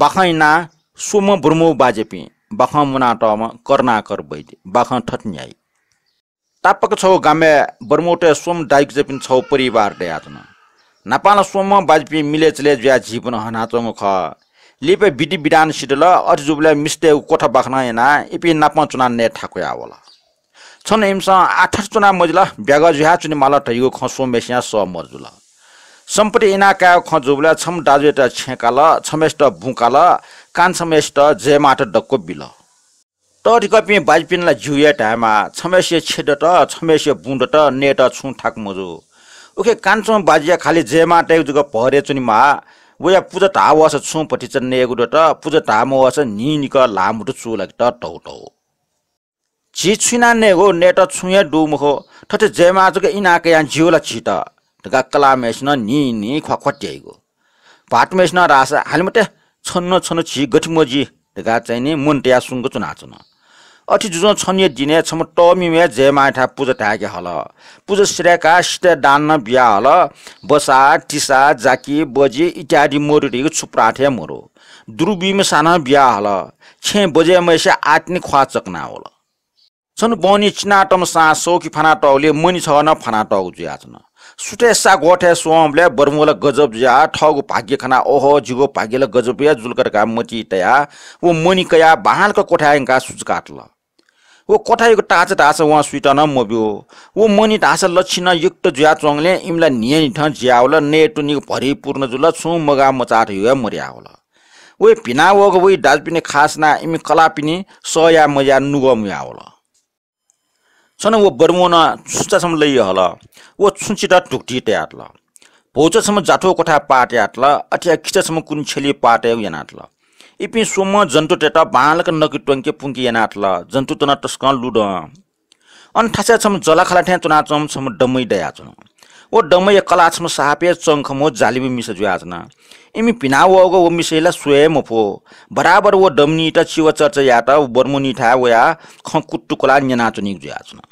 बाखैना सोम ब्रुमो बाजेपी बाख मुनाटम कर्णाकर वैद्य बाख ठटन्याई तापक छौ गामे बर्मोटे सोम डाइक जेपिन छौ परिवार डयातन नापान सोम बाजपी मिलेचले ज्या जीवन हनाचोङ ख लिपे बिटी बिडान सिडल अर्जुबले मिस्टे कोठ बाख्न एना इपि नाप चुना ने ठाकुया आवला छन एमसा आठ चुना मजला ब्याग जुहा चुनी माला ठैगो ख मेसिया स मजुला सम्पटी इनाका खजुबला छम डाजुटा छेकाल छमेष्ट भुकाल कान छमेष्ट माट डक्को बिल टटी कपी बाजपिनला टामा ढामा छमेसे छेडट छमेस्य बुन्डट नेट छु ठाक मुजु उखे कान्छो बाजिया खालि माटे जुग पहरे चुनि मा उया पुज वस छु पठिच डट पुज ढामवस निनिक लामुट चुलक टौ टौ छि छुना नेगो नेट छुए डुमुखो ठटे जेमा जुग इनाका या जिउला छिट గక్కలాం వేసిన నీ నీ కొట్టేయగు పాటం रास రాస मात्रै छन्न छन छि गठिमोजी चाहिँ चाहिने मुन ट्या सुनको चुनाचुन अठी जुझो छन्य दिने छम टमिमे जे माठा पूजा ठ्याके हल पूजा श्रेका सिट डान्न बिहा हल बसा टिसा जाकी बजी इत्यादि मोरिटीको छुप्राठे मोरो दुर्बिम साना बिहा हल छे बजे मैसे आट्ने ख्वा चकना होला छन् बनी चिनाटम सासो कि फनाटौले मुनि छ न फनाटौ न सुटेसा गोठे सोमले बर्मुला गजब ज्या ठग भाग्य खना ओहो जिगो भाग्यला गजब या जुलकर का मची तया वो मनिकया बहालक कोठायङका सुज काटल वो टाच टाच उहाँ सुइटन मब्यो व मनि टास लक्षिन युक्त जुया चोङले इमला नियनि ठ ज्याउल नेटुनि भरिपूर्ण जुल छु मगा मचाट यो मर्याउल व पिना वग वै डाजपिने खास ना इमी कलापिनी सया मजा नुगम याउल ಸೊನ ಒ ಬರ್ಮೋನ ಸುಚಾಸಮ लै ಹಲ ಒ ಸುಂಚಿಟ ಟುಕ್ಟಿ ಟ್ಯಾಟ್ಲ भौचसम्म जाठो कोठा पाटे अठिया अठ्या खिचासम्म कुन छेली पाटे ल इपि सोम जन्तु टेटा बालक नकि ट्वङ्के पुङ्के ल जन्तु तना टस्क लुड अन ठास्यासम्म सम जलाखला ठ्या तुनाचम सम डम्मै डयाचन ओ डमै कलात्म सहापे चङ्खमो जालिबि मिस जुयाजना इमी पिनावगो वो मिसैला स्वयं फो बराबर वो डम्निट चिव चर्च यात बर्मुनिठा वया खकुट्टुकोला नेनाचुनिक जुयाजना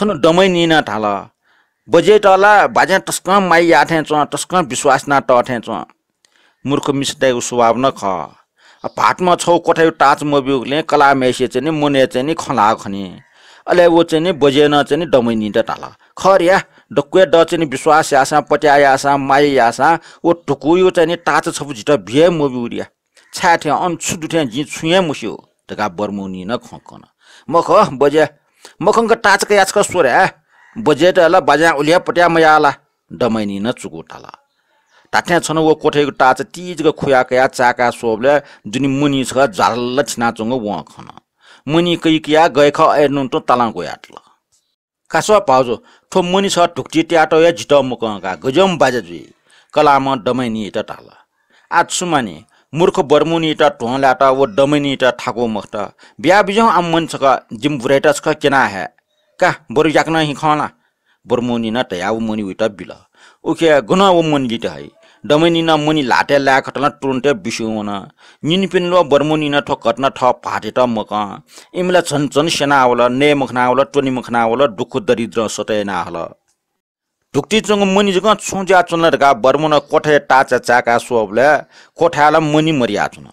छन डमै निना बजे टला बाजे टस्क माइ याठे च टस्क विश्वास ना च मूर्ख मिसदै स्वभाव न ख भाटमा छौ कोठायो टाच मबिउले कला मेसे चाहिँ नि मुने चाहिँ नि खला खने अले वो चाहिँ नि बजेन चाहिँ नि डमै निटा ठाल खर डक्वे ड चाहिँ विश्वास यासा पट्या यासा माया यासा ओ टुकु यो चाहिँ नि ताच छपु झिट भिए मोबी उरिया छाठे अन्छु दुठ्या झि छुए मुस्यो ढका बर्मुनि न खकन मख बजे मखङ्क टाचक याचक सोर्या बजेट होला बजा उलिया पट्या मया आला डमैनी न चुकुटाला टाठ्या छन ओ कोठेको टाच तिजको खुयाक या चाका सोबले जुनी मुनि छ झाल छिनाचुङ वहाँ खन मुनि कैकिया गएख एर्नु त तालाङको याटल कास पो थो मनिस ढुकचित आित मुक गजम बाजा जु कला म डमैनी त आज सुने मूर्ख बर्रमुनिता दमनि थाकु मख त बिहा बिझाउ आम मन छ जिम्बुट छ के हे काँ बरु जाक बर्मुनी न मुनी उता बिल उखे गुना ऊ मन गीत है डमैनिना मुनि लाटे ल्या खटला टुन्टे बिसुन निनिपिनलो बर्मुनिना ठो घटना ठ फाटे त मक इमला छन छन सेना आवल ने मखना आवल टोनी मखना आवल दुख दरिद्र सतयना हल ढुक्टी चुङ मुनिजुग छुजा चुनरका बर्मुन कोठे टाचा चाका सोबले कोठाला मुनि मरिया चुन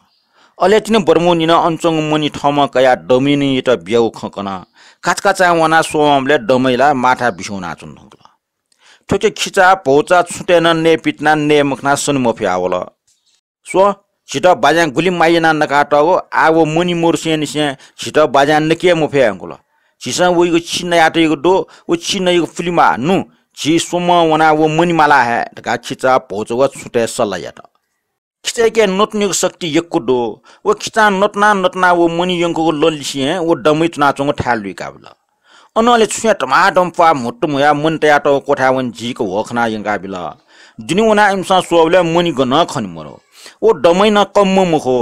अलेटिन बर्मुनिन अञ्चङ मुनि ठाउँमा कया डमिनी त ब्याउ खकन काचकाचा वना सोमले डमैला माथा बिसौना चुन ठोके खिचा भौचा छुटेन ने पिटना ने मखना सुन मफे आवल सो छिट बाजा गुलिम माइना हो आगो मुनि मोर्सेन से छिट बाजा नके मोफे अंगुल छिसा उइगो छिन याटेको डो उ छिन यो फिल्मा नु छि सुम वना वो मुनि माला हे ढका खिचा भौचो छुटे सल्ला याट खिचेके नोट्नेको शक्ति यकु डो ऊ खिचा नोट्ना नोट्ना वो मुनि यङ्को लोलिसिए ऊ डमित नाचोङ ठाल लुइका अनले छुया टमा डम्फा मुट्टु मुया तया तो कोठा वन जीको वखना यंगा बिल दिनु उना इमसा सोबले मुनि गन खनि मरो ओ डमै न कम्म मुखो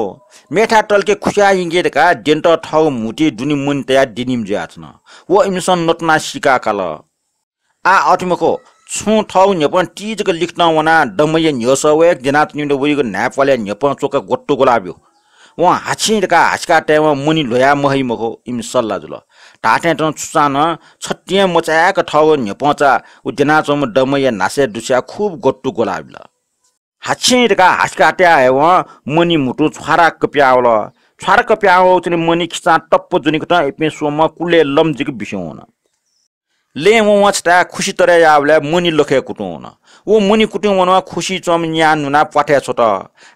मेठा टलके खुसिया इङ्गेटका डेन्ट ठाउ मुटी दुनि मुन तया दिनिम ज्याथन ओ इमसन नटना सिका काल आ अटमको छु ठाउ नेपन टिजको लिख्न वना डमै न्यस वेक दिनात निन्द बुरीको न्यापले नेपन चोका गोट्टो गोलाब्यो व हाँसिँडका हाँसका टाइममा मुनि लोया महै मखो इम जुल टाटे टन सुसान छट्टियां मचायाक ठाव न्यपचा चम डमया नासे डुस्या खुब गट्टु गोलाबिल हाछेका हास काट्या हेव मनी मुटु छ्वारा कप्यावल छ्वारा कप्याव चाहिँ मनी खिचा टप्पो जुनिक त एपे सोम कुले लम्जिक बिस्यौँ ले वचटा खुसी तर आउला मुनि लखे कुटुन न ऊ मुनि कुटु मन खुसी चम न्या नुना पठ्या छोट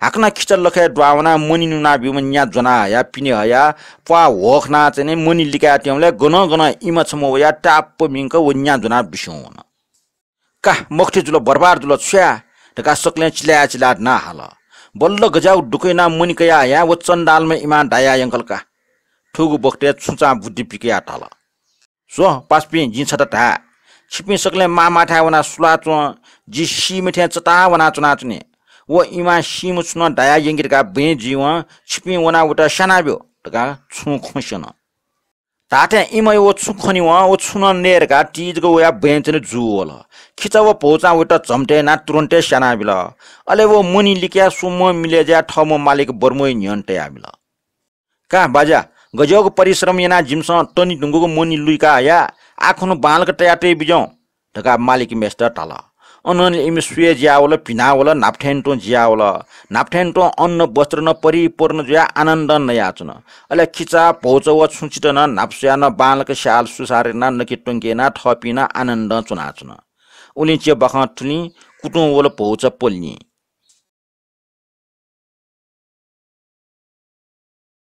हाक्ना खिच लखे ड्वावना मुनि नुना बिउ न्या जना हया पिने हया पा होखना चाहिँ मुनि लिका ट्याउँले गन गन इम छम या टाप मिङ्क ऊ न्या जुना बिस्यौँ का मखे जुल बर्बाद जुल छ्या ढका सक्ले चिल्या चिला न हाल बल्ल गजाउ डुकैना कया या ऊ चन्डालमा इमा डाया यङ्कलका ठुगु बोक्टे छुचा बुद्धि पिकया ताला स पास्पिन जि छटटा छिपिन सकले मा माठा वना सुला चो जि सी मिठे चता वना चुना चुने व इमा सी मुचुन डाया यंगिर का बे जीव छिपिन वना उटा सना ब्यो टका छु खुसन ताते इमा यो छु खनि व ओ छुन नेर का टीज वया या बेंच ने जुवल खिचा व पोचा उटा चमटे ना तुरन्ते सना बिल अले व मुनि लिक्या सुम मिले जा ठम मालिक बर्मो नियन्ते आबिल का बाजा गजोग परिश्रम एना झिम्स टोनी ढुङ्गोको मोनी लुइका या आखुनु बालको टयाटे बिजौँ ढका मालिक मेस्टर टल अन्न इम सुय ज्यावल पिनावल नाप्ठ्यान्टो ज्यावल नाप्ठ्यान्टो अन्न वस्त्र न परिपूर्ण जुया आनन्द नयाचुन अले खिचा पौच व छुचिटन नाप्स्या न बालक स्याल सुसारेना नकि टुङ्केना ठपिना आनन्द चुनाचुन चे बख टुनी कुटुङ ओल पौच पोल्नी